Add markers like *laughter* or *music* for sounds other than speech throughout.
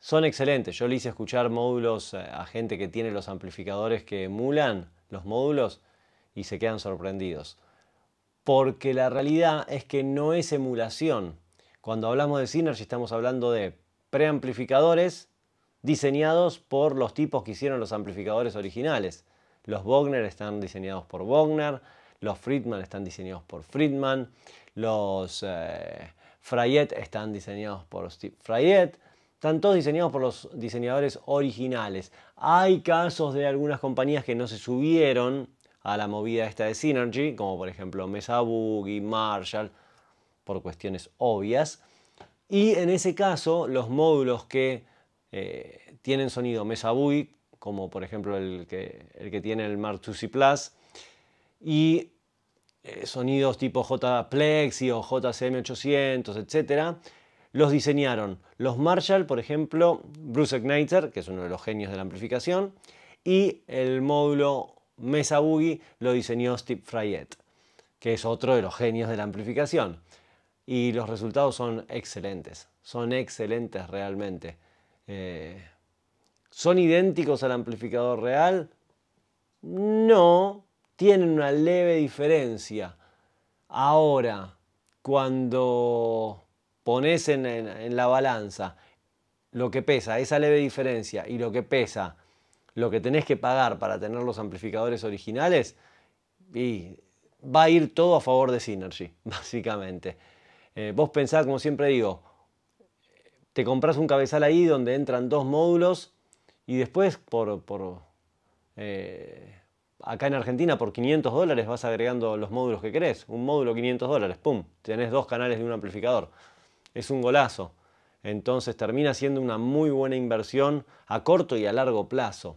son excelentes. Yo le hice escuchar módulos a gente que tiene los amplificadores que emulan los módulos y se quedan sorprendidos. Porque la realidad es que no es emulación. Cuando hablamos de Synergy estamos hablando de preamplificadores diseñados por los tipos que hicieron los amplificadores originales. Los Bogner están diseñados por Bogner, los Friedman están diseñados por Friedman, los eh, están diseñados por Steve están todos diseñados por los diseñadores originales. Hay casos de algunas compañías que no se subieron a la movida esta de Synergy, como por ejemplo Mesa Boogie, Marshall, por cuestiones obvias. Y en ese caso, los módulos que eh, tienen sonido Mesa Boogie, como por ejemplo el que, tiene el Mark II Plus, y eh, sonidos tipo J Plexi o JCM800, etcétera, los diseñaron los Marshall, por ejemplo, Bruce Igniter, que es uno de los genios de la amplificación, y el módulo Mesa Boogie lo diseñó Steve Fryett, que es otro de los genios de la amplificación. Y los resultados son excelentes, son excelentes realmente. Eh, ¿Son idénticos al amplificador real? No, tienen una leve diferencia. Ahora, cuando pones en, la balanza lo que pesa, esa leve diferencia y lo que pesa, lo que tenés que pagar para tener los amplificadores originales, y va a ir todo a favor de Synergy, *laughs* básicamente. Eh, vos pensás, como siempre digo, te compras un cabezal ahí donde entran dos módulos y después por, eh, acá en Argentina por 500 dólares vas agregando los módulos que querés. Un módulo 500 dólares, ¡pum! Tenés dos canales de un amplificador es un golazo. Entonces termina siendo una muy buena inversión a corto y a largo plazo.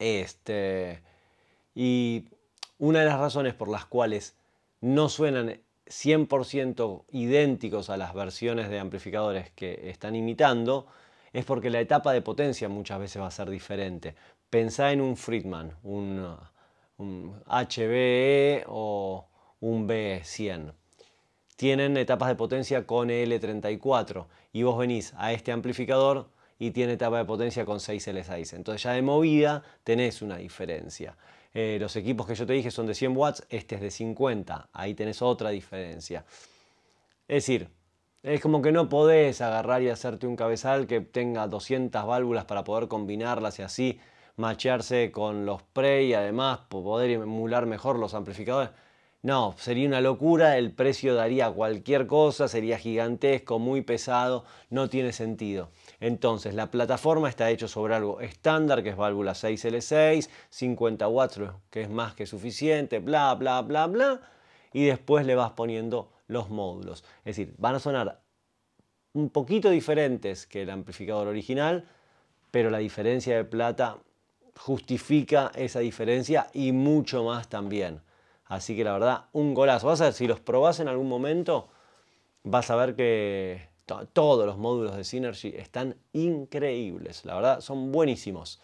Este, y una de las razones por las cuales no suenan 100% idénticos a las versiones de amplificadores que están imitando es porque la etapa de potencia muchas veces va a ser diferente. Pensá en un Friedman, un, un HBE o un B100 tienen etapas de potencia con L34 y vos venís a este amplificador y tiene etapa de potencia con 6L6. Entonces ya de movida tenés una diferencia. Eh, los equipos que yo te dije son de 100 watts, este es de 50, ahí tenés otra diferencia. Es decir, es como que no podés agarrar y hacerte un cabezal que tenga 200 válvulas para poder combinarlas y así macharse con los pre y además poder emular mejor los amplificadores. No, sería una locura, el precio daría cualquier cosa, sería gigantesco, muy pesado, no tiene sentido. Entonces, la plataforma está hecha sobre algo estándar, que es válvula 6L6, 54 que es más que suficiente, bla, bla, bla, bla. Y después le vas poniendo los módulos. Es decir, van a sonar un poquito diferentes que el amplificador original, pero la diferencia de plata justifica esa diferencia y mucho más también. Así que la verdad, un golazo. Vas a si los probás en algún momento, vas a ver que todos los módulos de Synergy están increíbles. La verdad, son buenísimos.